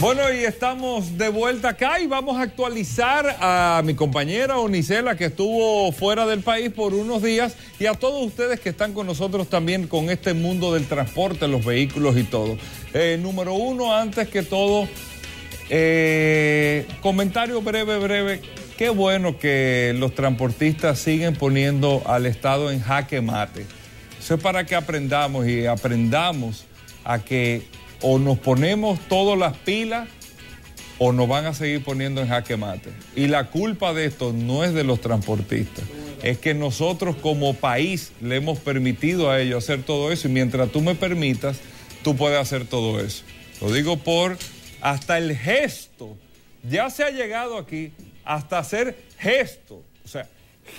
Bueno, y estamos de vuelta acá y vamos a actualizar a mi compañera Onicela que estuvo fuera del país por unos días y a todos ustedes que están con nosotros también con este mundo del transporte, los vehículos y todo. Eh, número uno, antes que todo, eh, comentario breve, breve. Qué bueno que los transportistas siguen poniendo al Estado en jaque mate. Eso es para que aprendamos y aprendamos a que o nos ponemos todas las pilas o nos van a seguir poniendo en jaque mate. Y la culpa de esto no es de los transportistas, es que nosotros como país le hemos permitido a ellos hacer todo eso y mientras tú me permitas, tú puedes hacer todo eso. Lo digo por hasta el gesto. Ya se ha llegado aquí hasta hacer gesto. O sea,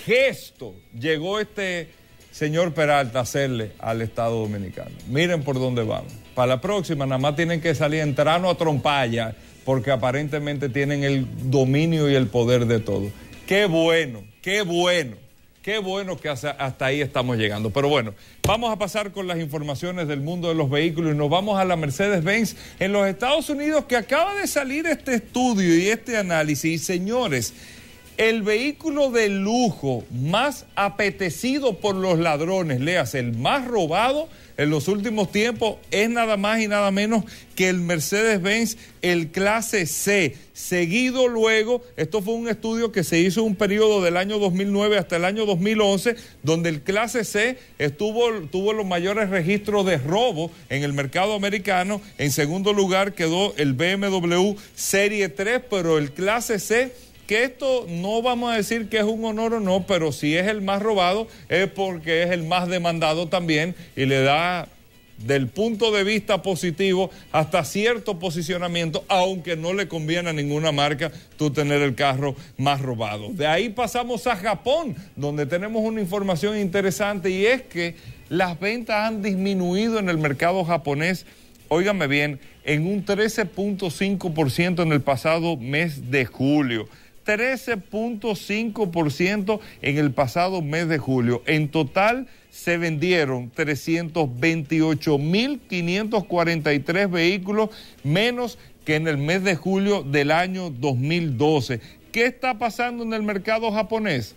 gesto llegó este señor Peralta hacerle al Estado Dominicano. Miren por dónde vamos. Para la próxima, nada más tienen que salir entrano a trompalla, porque aparentemente tienen el dominio y el poder de todo. Qué bueno, qué bueno. Qué bueno que hasta, hasta, ahí estamos llegando. Pero bueno, vamos a pasar con las informaciones del mundo de los vehículos y nos vamos a la Mercedes-Benz en los Estados Unidos que acaba de salir este estudio y este análisis. Y señores, el vehículo de lujo más apetecido por los ladrones, leas, el más robado en los últimos tiempos, es nada más y nada menos que el Mercedes-Benz, el clase C. Seguido luego, esto fue un estudio que se hizo un periodo del año 2009 hasta el año 2011, donde el clase C estuvo, tuvo los mayores registros de robo en el mercado americano. En segundo lugar quedó el BMW Serie 3, pero el clase C que esto no vamos a decir que es un honor o no, pero si es el más robado es porque es el más demandado también y le da del punto de vista positivo hasta cierto posicionamiento, aunque no le conviene a ninguna marca tú tener el carro más robado. De ahí pasamos a Japón, donde tenemos una información interesante y es que las ventas han disminuido en el mercado japonés, óigame bien, en un 13.5% en el pasado mes de julio. 13.5% en el pasado mes de julio. En total se vendieron 328.543 vehículos menos que en el mes de julio del año 2012. ¿Qué está pasando en el mercado japonés?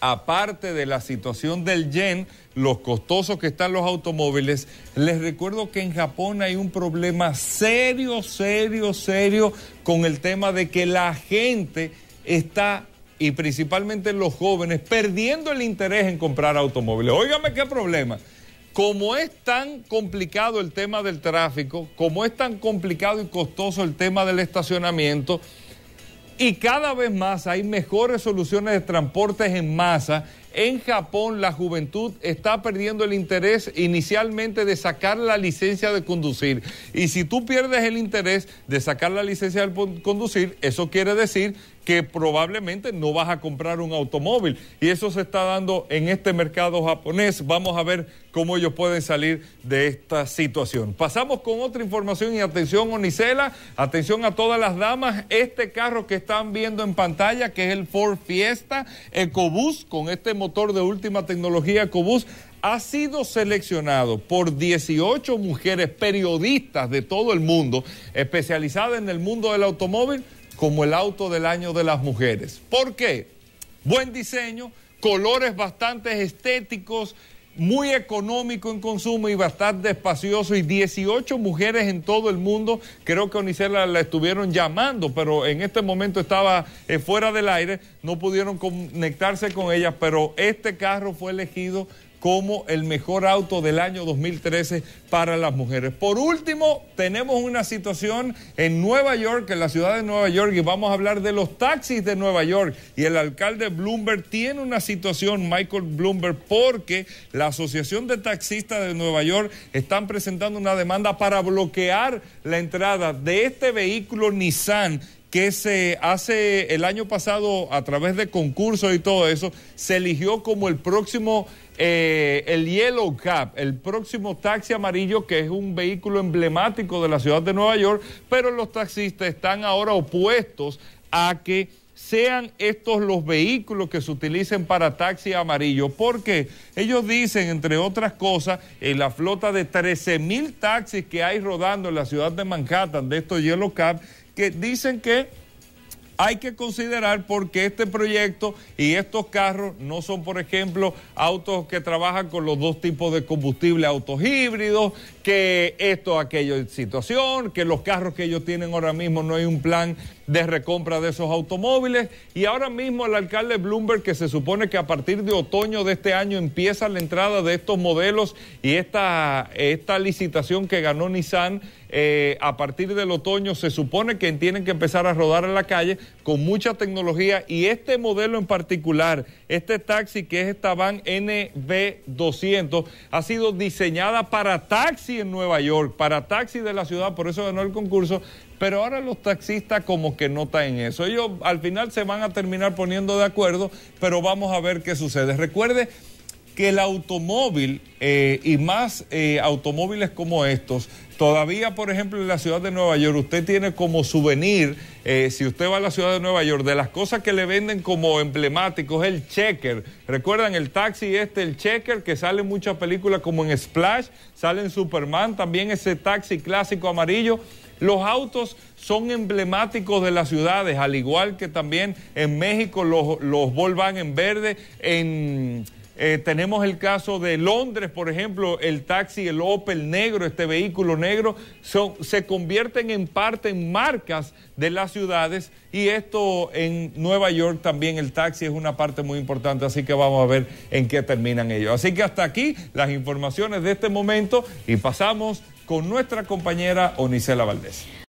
aparte de la situación del yen, los costosos que están los automóviles, les recuerdo que en Japón hay un problema serio, serio, serio con el tema de que la gente está y principalmente los jóvenes perdiendo el interés en comprar automóviles. Óigame qué problema. Como es tan complicado el tema del tráfico, como es tan complicado y costoso el tema del estacionamiento, y cada vez más hay mejores soluciones de transportes en masa en Japón la juventud está perdiendo el interés inicialmente de sacar la licencia de conducir. Y si tú pierdes el interés de sacar la licencia de conducir, eso quiere decir que probablemente no vas a comprar un automóvil. Y eso se está dando en este mercado japonés. Vamos a ver cómo ellos pueden salir de esta situación. Pasamos con otra información y atención, Onicela, atención a todas las damas. Este carro que están viendo en pantalla, que es el Ford Fiesta Ecobus, con este motor de última tecnología Cobus ha sido seleccionado por 18 mujeres periodistas de todo el mundo, especializadas en el mundo del automóvil, como el auto del año de las mujeres. ¿Por qué? Buen diseño, colores bastante estéticos, muy económico en consumo y bastante espacioso y 18 mujeres en todo el mundo. Creo que a la estuvieron llamando, pero en este momento estaba eh, fuera del aire, no pudieron conectarse con ellas, pero este carro fue elegido como el mejor auto del año 2013 para las mujeres. Por último, tenemos una situación en Nueva York, en la ciudad de Nueva York, y vamos a hablar de los taxis de Nueva York. Y el alcalde Bloomberg tiene una situación, Michael Bloomberg, porque la Asociación de Taxistas de Nueva York están presentando una demanda para bloquear la entrada de este vehículo Nissan que se hace el año pasado a través de concursos y todo eso, se eligió como el próximo, eh, el Yellow Cab, el próximo taxi amarillo, que es un vehículo emblemático de la ciudad de Nueva York, pero los taxistas están ahora opuestos a que sean estos los vehículos que se utilicen para taxi amarillo, porque ellos dicen, entre otras cosas, en la flota de 13 mil taxis que hay rodando en la ciudad de Manhattan de estos Yellow Cab, que dicen que hay que considerar porque este proyecto y estos carros no son, por ejemplo, autos que trabajan con los dos tipos de combustible, autos híbridos, que esto, aquello, situación, que los carros que ellos tienen ahora mismo no hay un plan de recompra de esos automóviles. Y ahora mismo el alcalde Bloomberg, que se supone que a partir de otoño de este año empieza la entrada de estos modelos y esta licitación que ganó Nissan eh, a partir del otoño se supone que tienen que empezar a rodar en la calle con mucha tecnología y este modelo en particular, este taxi que es esta van NB200, ha sido diseñada para taxi en Nueva York, para taxi de la ciudad, por eso ganó el concurso, pero ahora los taxistas como que no están en eso. Ellos al final se van a terminar poniendo de acuerdo, pero vamos a ver qué sucede. Recuerde que el automóvil eh, y más eh, automóviles como estos Todavía, por ejemplo, en la ciudad de Nueva York, usted tiene como souvenir, eh, si usted va a la ciudad de Nueva York, de las cosas que le venden como emblemáticos, el checker. ¿Recuerdan el taxi este, el checker, que sale en muchas películas como en Splash, sale en Superman, también ese taxi clásico amarillo? Los autos son emblemáticos de las ciudades, al igual que también en México los, los en verde, en... Eh, tenemos el caso de Londres, por ejemplo, el taxi, el Opel negro, este vehículo negro, se convierten en parte en marcas de las ciudades y esto en Nueva York también el taxi es una parte muy importante, así que vamos a ver en qué terminan ellos. Así que hasta aquí las informaciones de este momento y pasamos con nuestra compañera Onisela Valdés.